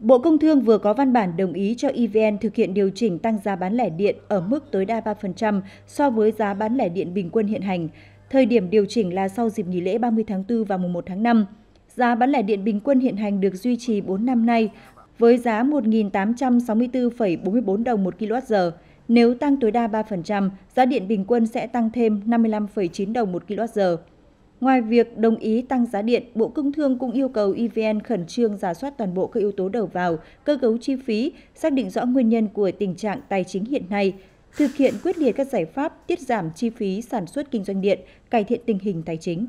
Bộ Công Thương vừa có văn bản đồng ý cho EVN thực hiện điều chỉnh tăng giá bán lẻ điện ở mức tối đa 3% so với giá bán lẻ điện bình quân hiện hành. Thời điểm điều chỉnh là sau dịp nghỉ lễ 30 tháng 4 và mùng 1 tháng 5. Giá bán lẻ điện bình quân hiện hành được duy trì 4 năm nay với giá 1.864,44 đồng 1 kWh. Nếu tăng tối đa 3%, giá điện bình quân sẽ tăng thêm 55,9 đồng 1 kWh. Ngoài việc đồng ý tăng giá điện, Bộ Công Thương cũng yêu cầu EVN khẩn trương giả soát toàn bộ các yếu tố đầu vào, cơ cấu chi phí, xác định rõ nguyên nhân của tình trạng tài chính hiện nay, thực hiện quyết liệt các giải pháp tiết giảm chi phí sản xuất kinh doanh điện, cải thiện tình hình tài chính.